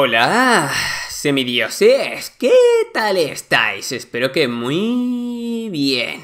Hola, semidioses, ¿qué tal estáis? Espero que muy bien.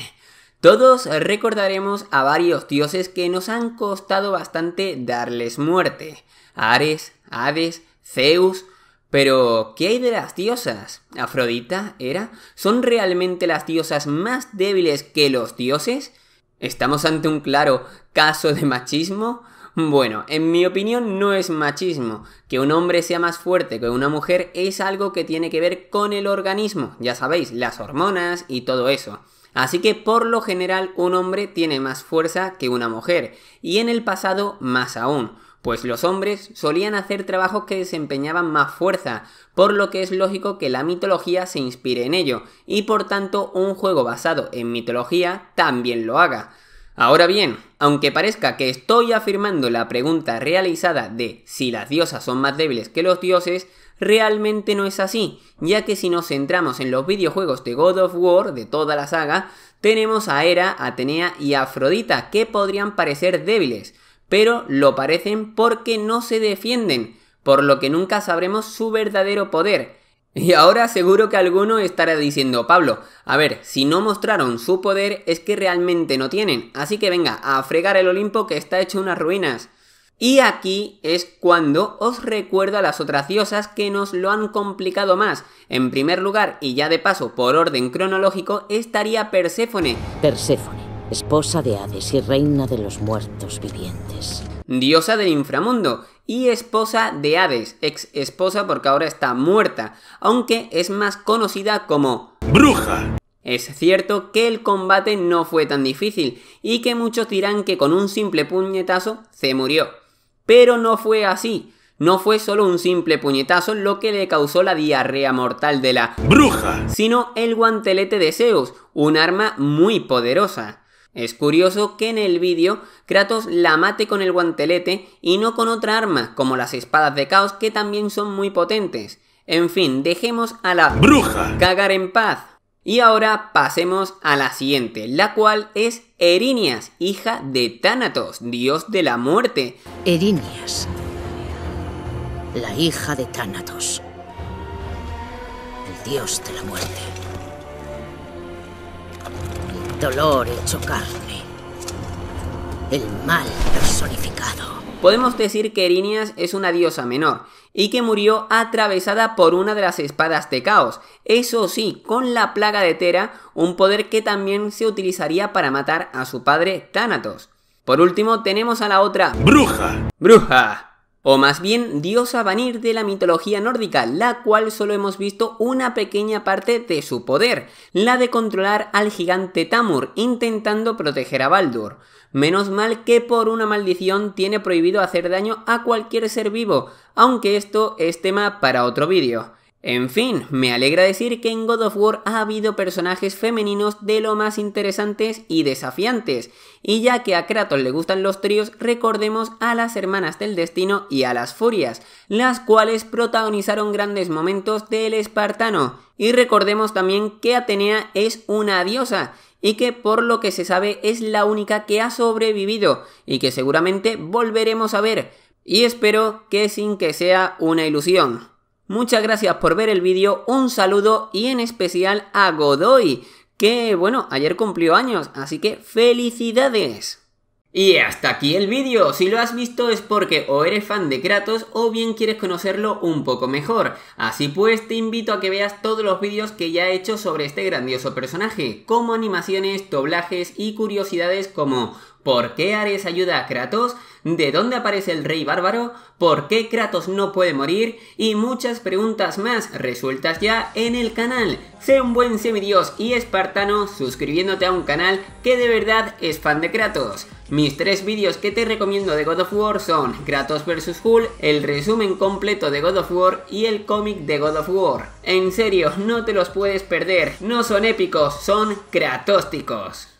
Todos recordaremos a varios dioses que nos han costado bastante darles muerte. Ares, Hades, Zeus, pero, ¿qué hay de las diosas? ¿Afrodita, era? ¿Son realmente las diosas más débiles que los dioses? ¿Estamos ante un claro caso de machismo? Bueno, en mi opinión no es machismo. Que un hombre sea más fuerte que una mujer es algo que tiene que ver con el organismo, ya sabéis, las hormonas y todo eso. Así que por lo general un hombre tiene más fuerza que una mujer, y en el pasado más aún pues los hombres solían hacer trabajos que desempeñaban más fuerza, por lo que es lógico que la mitología se inspire en ello, y por tanto un juego basado en mitología también lo haga. Ahora bien, aunque parezca que estoy afirmando la pregunta realizada de si las diosas son más débiles que los dioses, realmente no es así, ya que si nos centramos en los videojuegos de God of War, de toda la saga, tenemos a Hera, Atenea y Afrodita, que podrían parecer débiles, pero lo parecen porque no se defienden, por lo que nunca sabremos su verdadero poder. Y ahora seguro que alguno estará diciendo, Pablo, a ver, si no mostraron su poder es que realmente no tienen, así que venga, a fregar el Olimpo que está hecho unas ruinas. Y aquí es cuando os recuerdo a las otras diosas que nos lo han complicado más. En primer lugar, y ya de paso por orden cronológico, estaría Perséfone. Perséfone esposa de Hades y reina de los muertos vivientes. Diosa del inframundo y esposa de Hades, ex esposa porque ahora está muerta, aunque es más conocida como bruja. Es cierto que el combate no fue tan difícil y que muchos dirán que con un simple puñetazo se murió. Pero no fue así. No fue solo un simple puñetazo lo que le causó la diarrea mortal de la bruja, sino el guantelete de Zeus, un arma muy poderosa. Es curioso que en el vídeo Kratos la mate con el guantelete y no con otra arma, como las espadas de caos que también son muy potentes. En fin, dejemos a la bruja cagar en paz. Y ahora pasemos a la siguiente, la cual es Erinias, hija de Thanatos, dios de la muerte. Erinias, la hija de Thanatos, el dios de la muerte dolor hecho carne. El mal personificado. Podemos decir que Erinias es una diosa menor y que murió atravesada por una de las espadas de caos, eso sí, con la plaga de Tera, un poder que también se utilizaría para matar a su padre Thanatos. Por último tenemos a la otra... Bruja. Bruja o más bien diosa Vanir de la mitología nórdica, la cual solo hemos visto una pequeña parte de su poder, la de controlar al gigante Tamur, intentando proteger a Baldur. Menos mal que por una maldición tiene prohibido hacer daño a cualquier ser vivo, aunque esto es tema para otro vídeo. En fin, me alegra decir que en God of War ha habido personajes femeninos de lo más interesantes y desafiantes, y ya que a Kratos le gustan los tríos, recordemos a las hermanas del destino y a las furias, las cuales protagonizaron grandes momentos del espartano, y recordemos también que Atenea es una diosa, y que por lo que se sabe es la única que ha sobrevivido, y que seguramente volveremos a ver, y espero que sin que sea una ilusión. Muchas gracias por ver el vídeo, un saludo y en especial a Godoy, que bueno, ayer cumplió años, así que felicidades. Y hasta aquí el vídeo, si lo has visto es porque o eres fan de Kratos o bien quieres conocerlo un poco mejor. Así pues, te invito a que veas todos los vídeos que ya he hecho sobre este grandioso personaje, como animaciones, doblajes y curiosidades como ¿Por qué Ares ayuda a Kratos? ¿De dónde aparece el rey bárbaro? ¿Por qué Kratos no puede morir? Y muchas preguntas más resueltas ya en el canal. Sé un buen semidios y espartano suscribiéndote a un canal que de verdad es fan de Kratos. Mis tres vídeos que te recomiendo de God of War son Kratos vs. Hulk, el resumen completo de God of War y el cómic de God of War. En serio, no te los puedes perder, no son épicos, son kratósticos.